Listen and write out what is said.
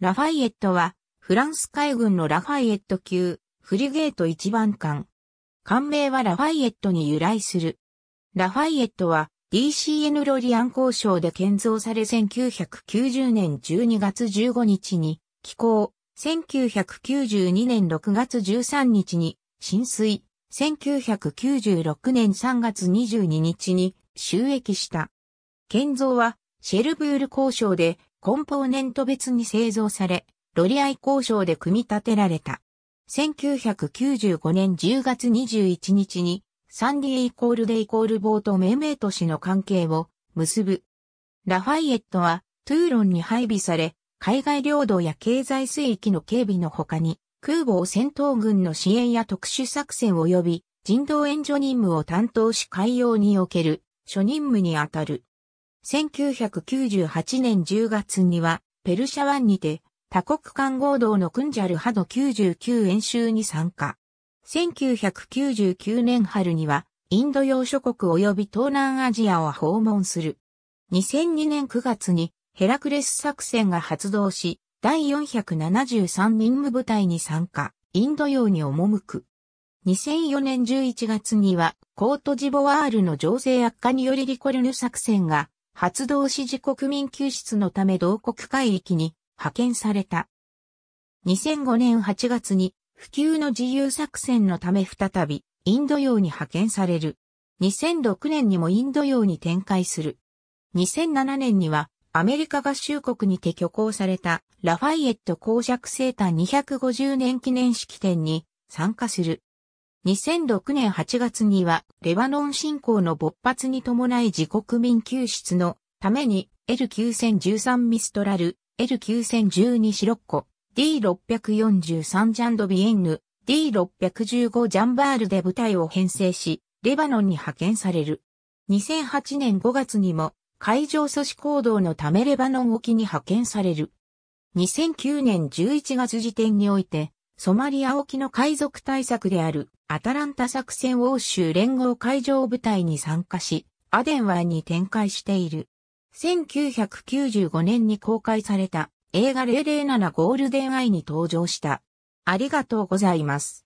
ラファイエットは、フランス海軍のラファイエット級、フリゲート1番艦。艦名はラファイエットに由来する。ラファイエットは、DCN ロリアン交渉で建造され1990年12月15日に、寄港、1992年6月13日に、浸水、1996年3月22日に、収益した。建造は、シェルブール交渉でコンポーネント別に製造され、ロリアイ交渉で組み立てられた。1995年10月21日に、サンディエイコールデイコールボーと命名都市の関係を結ぶ。ラファイエットはトゥーロンに配備され、海外領土や経済水域の警備の他に、空母を戦闘軍の支援や特殊作戦及び人道援助任務を担当し海洋における諸任務にあたる。1998年10月には、ペルシャ湾にて、多国間合同のクンジャルハド99演習に参加。1999年春には、インド洋諸国及び東南アジアを訪問する。2002年9月にヘラクレス作戦が発動し、第473任務部隊に参加、インド洋に赴く。2004年11月には、コートジボワールの情勢悪化によりリコルヌ作戦が発動支持国民救出のため同国海域に派遣された。2005年8月に普及の自由作戦のため再びインド洋に派遣される。2006年にもインド洋に展開する。2007年にはアメリカ合衆国にて挙行されたラファイエット公爵生誕250年記念式典に参加する。2006年8月には、レバノン侵攻の勃発に伴い自国民救出のために、L9013 ミストラル、L9012 シロッコ、D643 ジャンドビエンヌ、D615 ジャンバールで部隊を編成し、レバノンに派遣される。2008年5月にも、海上阻止行動のためレバノン沖に派遣される。2009年11月時点において、ソマリア沖の海賊対策であるアタランタ作戦欧州連合海上部隊に参加し、アデン湾に展開している。1995年に公開された映画007ゴールデンアイに登場した。ありがとうございます。